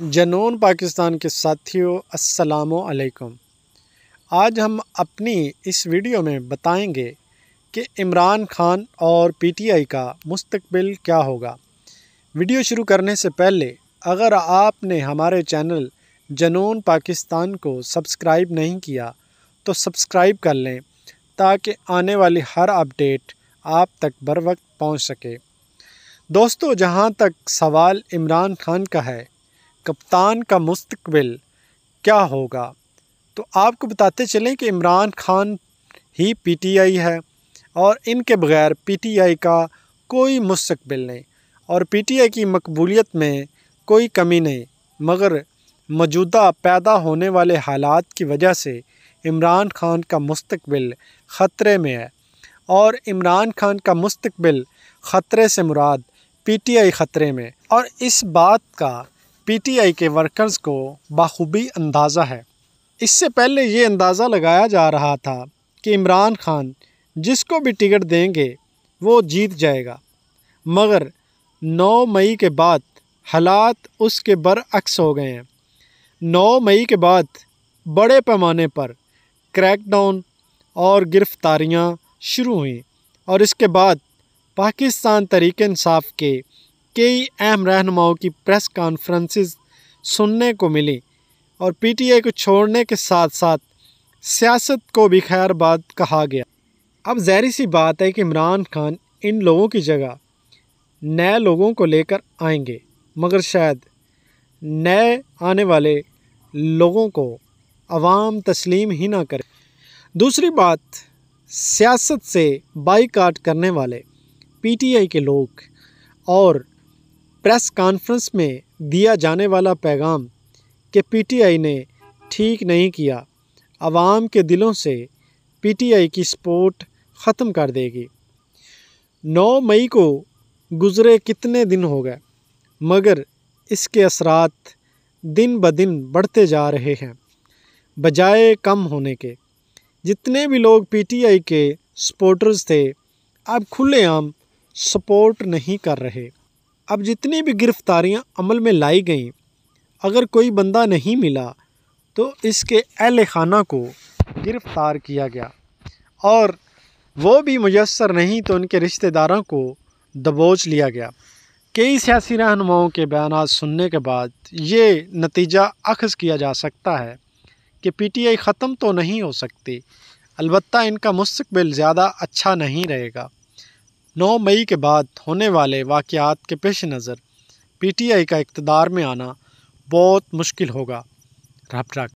जनून पाकिस्तान के साथियों अस्सलाम वालेकुम आज हम अपनी इस वीडियो में बताएंगे कि इमरान खान और पीटीआई का मुस्तकबिल क्या होगा वीडियो शुरू करने से पहले अगर आपने हमारे चैनल जनून पाकिस्तान को सब्सक्राइब नहीं किया तो सब्सक्राइब कर लें ताकि आने वाली हर अपडेट आप तक बर वक्त पहुँच सके दोस्तों जहाँ तक सवाल इमरान खान का है कप्तान का मुस्तबिल क्या होगा तो आपको बताते चलें कि इमरान खान ही पीटीआई है और इनके बगैर पीटीआई का कोई मुस्तबिल नहीं और पीटीआई की मकबूलियत में कोई कमी नहीं मगर मौजूदा पैदा होने वाले हालात की वजह से इमरान खान का मुस्तबिल ख़तरे में है और इमरान खान का मुस्तबिल ख़तरे से मुराद पीटीआई ख़तरे में और इस बात का पीटीआई के वर्कर्स को बखूबी अंदाज़ा है इससे पहले ये अंदाज़ा लगाया जा रहा था कि इमरान खान जिसको भी टिकट देंगे वो जीत जाएगा मगर 9 मई के बाद हालात उसके बरअक्स हो गए हैं 9 मई के बाद बड़े पैमाने पर क्रैकडाउन और गिरफ्तारियां शुरू हुई और इसके बाद पाकिस्तान तरीक़ानसाफ़ के कई अहम रहनुमाओं की प्रेस कॉन्फ्रेंसेस सुनने को मिली और पीटीआई को छोड़ने के साथ साथ सियासत को भी खैरबाद कहा गया अब जहरी सी बात है कि इमरान खान इन लोगों की जगह नए लोगों को लेकर आएंगे मगर शायद नए आने वाले लोगों को आवाम तस्लीम ही ना करें दूसरी बात सियासत से बाईकाट करने वाले पीटीआई के लोग और प्रेस कॉन्फ्रेंस में दिया जाने वाला पैगाम कि पीटीआई ने ठीक नहीं किया आवाम के दिलों से पीटीआई की सपोर्ट ख़त्म कर देगी 9 मई को गुज़रे कितने दिन हो गए मगर इसके असरात दिन ब दिन बढ़ते जा रहे हैं बजाय कम होने के जितने भी लोग पीटीआई के सपोर्टर्स थे अब खुलेआम सपोर्ट नहीं कर रहे अब जितनी भी गिरफ़्तारियाँ अमल में लाई गईं अगर कोई बंदा नहीं मिला तो इसके अहल खाना को गिरफ़्तार किया गया और वो भी मैसर नहीं तो उनके रिश्तेदारों को दबोच लिया गया कई सियासी रहनुमाओं के बयान सुनने के बाद ये नतीजा अखज़ किया जा सकता है कि पी टी आई ख़त्म तो नहीं हो सकती अलबत् इनका मुस्तबिल ज़्यादा अच्छा नहीं रहेगा नौ मई के बाद होने वाले वाकयात के पेश नज़र पीटीआई का इकतदार में आना बहुत मुश्किल होगा रब रख